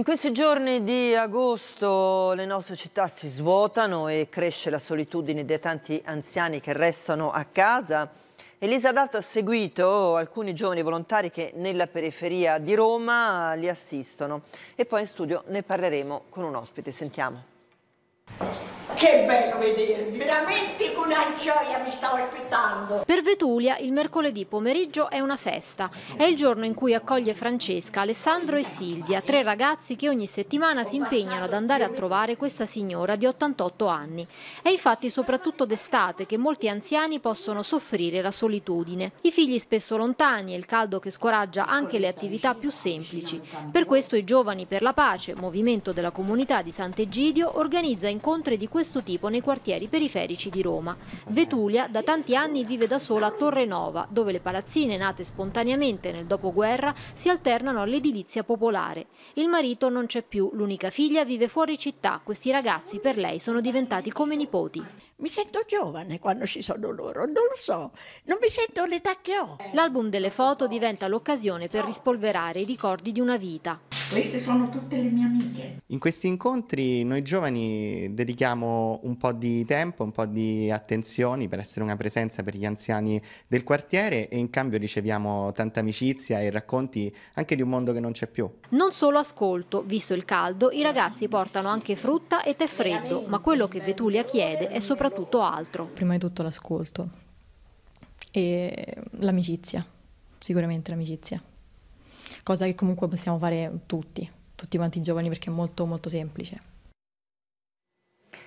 In questi giorni di agosto le nostre città si svuotano e cresce la solitudine dei tanti anziani che restano a casa. Elisa D'Alto ha seguito alcuni giovani volontari che nella periferia di Roma li assistono e poi in studio ne parleremo con un ospite. Sentiamo. Che bello vedervi, veramente con una gioia mi stavo aspettando. Per Vetulia il mercoledì pomeriggio è una festa. È il giorno in cui accoglie Francesca, Alessandro e Silvia, tre ragazzi che ogni settimana si impegnano ad andare a trovare questa signora di 88 anni. È infatti soprattutto d'estate che molti anziani possono soffrire la solitudine. I figli spesso lontani e il caldo che scoraggia anche le attività più semplici. Per questo i Giovani per la Pace, movimento della comunità di Sant'Egidio, organizza incontri di questo questo tipo nei quartieri periferici di Roma. Vetulia da tanti anni vive da sola a Torre Nova, dove le palazzine nate spontaneamente nel dopoguerra si alternano all'edilizia popolare. Il marito non c'è più, l'unica figlia vive fuori città, questi ragazzi per lei sono diventati come nipoti. Mi sento giovane quando ci sono loro, non lo so, non mi sento l'età che ho. L'album delle foto diventa l'occasione per rispolverare i ricordi di una vita. Queste sono tutte le mie amiche. In questi incontri noi giovani dedichiamo un po' di tempo, un po' di attenzioni per essere una presenza per gli anziani del quartiere e in cambio riceviamo tanta amicizia e racconti anche di un mondo che non c'è più. Non solo ascolto, visto il caldo, i ragazzi portano anche frutta e tè freddo, ma quello che Vetulia chiede è soprattutto altro. Prima di tutto l'ascolto e l'amicizia, sicuramente l'amicizia cosa che comunque possiamo fare tutti, tutti quanti i giovani perché è molto molto semplice.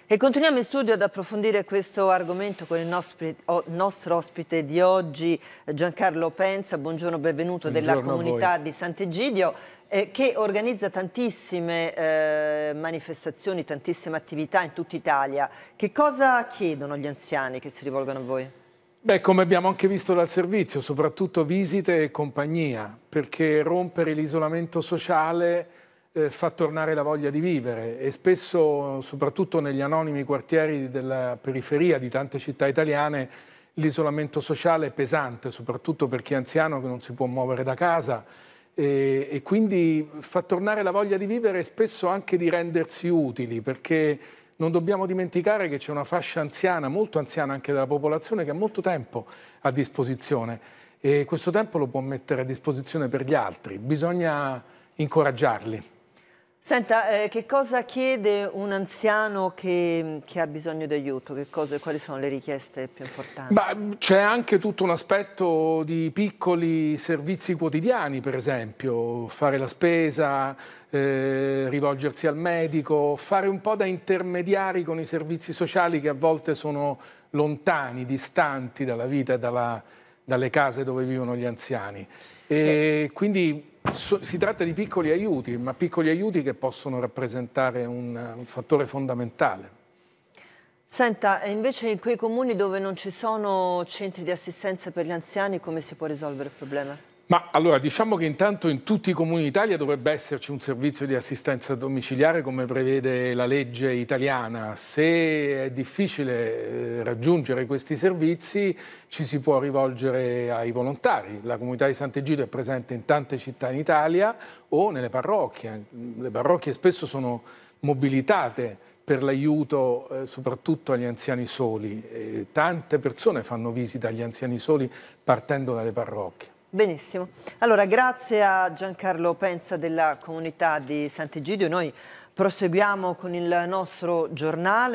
E continuiamo in studio ad approfondire questo argomento con il nostro, oh, nostro ospite di oggi, Giancarlo Penza, buongiorno, benvenuto buongiorno della comunità di Sant'Egidio, eh, che organizza tantissime eh, manifestazioni, tantissime attività in tutta Italia. Che cosa chiedono gli anziani che si rivolgono a voi? Beh, come abbiamo anche visto dal servizio, soprattutto visite e compagnia, perché rompere l'isolamento sociale eh, fa tornare la voglia di vivere e spesso, soprattutto negli anonimi quartieri della periferia di tante città italiane, l'isolamento sociale è pesante, soprattutto per chi è anziano che non si può muovere da casa e, e quindi fa tornare la voglia di vivere e spesso anche di rendersi utili, perché non dobbiamo dimenticare che c'è una fascia anziana, molto anziana anche della popolazione, che ha molto tempo a disposizione e questo tempo lo può mettere a disposizione per gli altri. Bisogna incoraggiarli. Senta, eh, che cosa chiede un anziano che, che ha bisogno di aiuto? Cose, quali sono le richieste più importanti? C'è anche tutto un aspetto di piccoli servizi quotidiani, per esempio, fare la spesa, eh, rivolgersi al medico, fare un po' da intermediari con i servizi sociali che a volte sono lontani, distanti dalla vita e dalla, dalle case dove vivono gli anziani. E eh. quindi si tratta di piccoli aiuti, ma piccoli aiuti che possono rappresentare un, un fattore fondamentale. Senta, invece in quei comuni dove non ci sono centri di assistenza per gli anziani come si può risolvere il problema? Ma allora diciamo che intanto in tutti i comuni d'Italia dovrebbe esserci un servizio di assistenza domiciliare come prevede la legge italiana. Se è difficile eh, raggiungere questi servizi ci si può rivolgere ai volontari. La comunità di Sant'Egidio è presente in tante città in Italia o nelle parrocchie. Le parrocchie spesso sono mobilitate per l'aiuto eh, soprattutto agli anziani soli. E tante persone fanno visita agli anziani soli partendo dalle parrocchie. Benissimo. Allora, grazie a Giancarlo Pensa della comunità di Sant'Egidio. Noi proseguiamo con il nostro giornale.